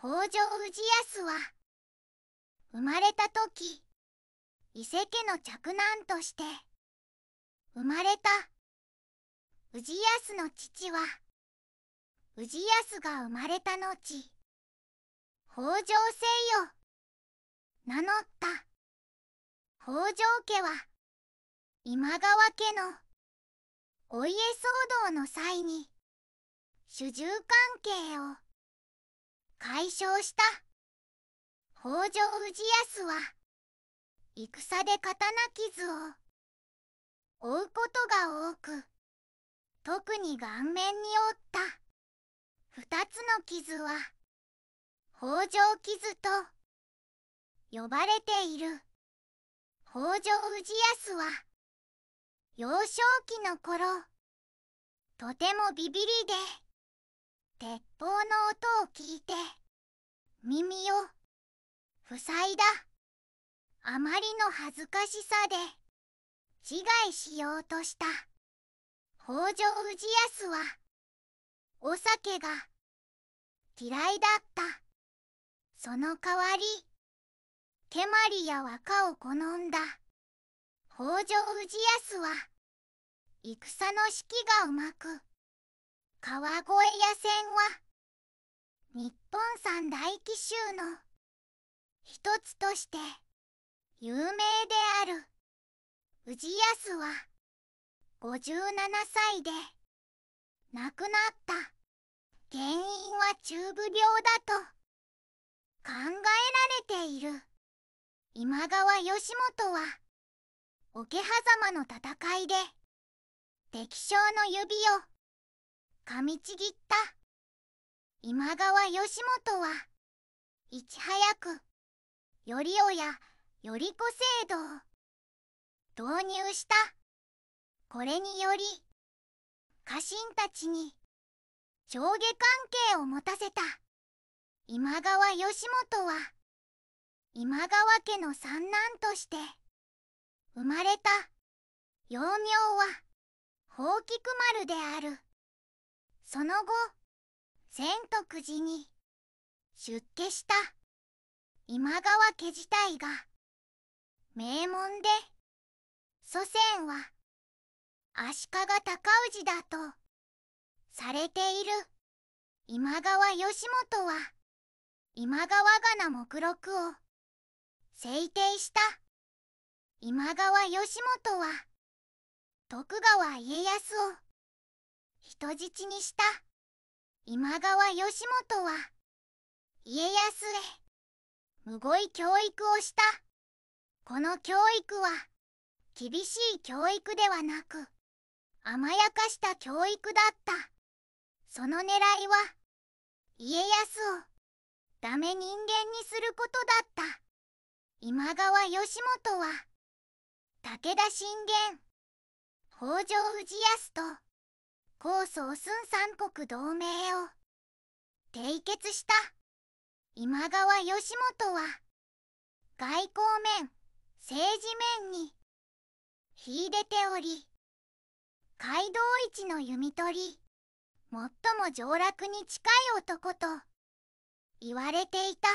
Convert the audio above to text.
北条氏康は生まれた時伊勢家の嫡男として生まれた氏康の父は氏康が生まれた後北条姓を名乗った北条家は今川家のお家騒動の際に主従関係を解消した北条氏康は戦で刀傷を負うことが多く特に顔面に負った2つの傷は北条傷と呼ばれている北条氏康は幼少期の頃とてもビビりで鉄砲の音を聞いて耳を塞いだあまりの恥ずかしさで自害しようとした北条氏康はお酒が嫌いだったその代わりケマリや和歌を好んだ北条氏康は戦の指揮がうまく川越野戦は日本三大奇襲の一つとして有名である氏康は57歳で亡くなった原因は中部病だと考えられている今川義元は桶狭間の戦いで敵将の指を噛みちぎった今川義元はいち早く頼親頼子制度を導入したこれにより家臣たちに上下関係を持たせた今川義元は今川家の三男として生まれた幼名は宝菊丸である。その後善徳寺に出家した今川家自体が名門で祖先は足利尊氏だとされている今川義元は今川がな目録を制定した今川義元は徳川家康を人質にした今川義元は家康へむごい教育をしたこの教育は厳しい教育ではなく甘やかした教育だったその狙いは家康をダメ人間にすることだった今川義元は武田信玄北条氏康と高祖寸三国同盟を締結した今川義元は外交面政治面に秀でており街道一の弓取り最も上洛に近い男と言われていた。